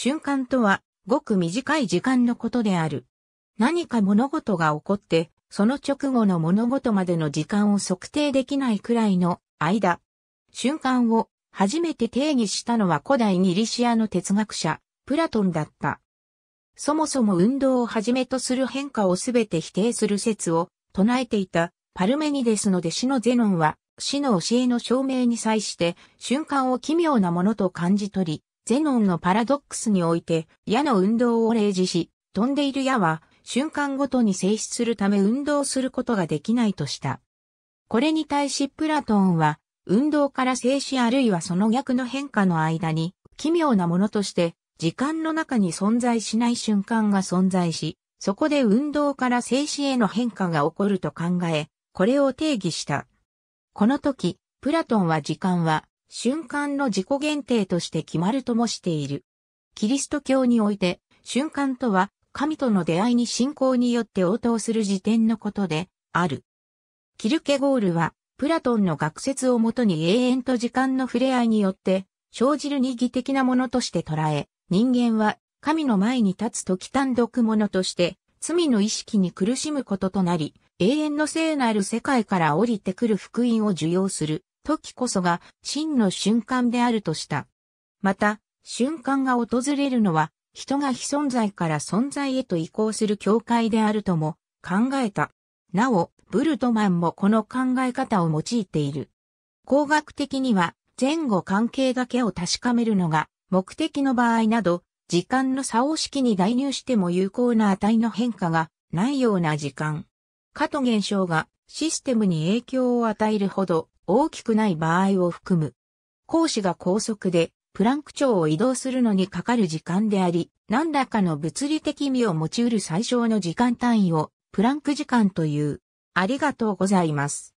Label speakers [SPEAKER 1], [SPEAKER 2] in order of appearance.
[SPEAKER 1] 瞬間とは、ごく短い時間のことである。何か物事が起こって、その直後の物事までの時間を測定できないくらいの間。瞬間を初めて定義したのは古代ギリシアの哲学者、プラトンだった。そもそも運動をはじめとする変化をすべて否定する説を唱えていたパルメニデスの弟子のゼノンは、死の教えの証明に際して瞬間を奇妙なものと感じ取り、ゼノンのパラドックスにおいて、矢の運動を例示し、飛んでいる矢は、瞬間ごとに静止するため運動することができないとした。これに対しプラトンは、運動から静止あるいはその逆の変化の間に、奇妙なものとして、時間の中に存在しない瞬間が存在し、そこで運動から静止への変化が起こると考え、これを定義した。この時、プラトンは時間は、瞬間の自己限定として決まるともしている。キリスト教において、瞬間とは、神との出会いに信仰によって応答する時点のことで、ある。キルケゴールは、プラトンの学説をもとに永遠と時間の触れ合いによって、生じる二義的なものとして捉え、人間は神の前に立つ時単独者として、罪の意識に苦しむこととなり、永遠の聖なる世界から降りてくる福音を受容する。時こそが真の瞬間であるとした。また、瞬間が訪れるのは、人が非存在から存在へと移行する境界であるとも考えた。なお、ブルトマンもこの考え方を用いている。工学的には前後関係だけを確かめるのが目的の場合など、時間の差を式に代入しても有効な値の変化がないような時間。かと現象がシステムに影響を与えるほど大きくない場合を含む。講師が高速でプランク長を移動するのにかかる時間であり、何らかの物理的味を持ちうる最小の時間単位をプランク時間という。ありがとうございます。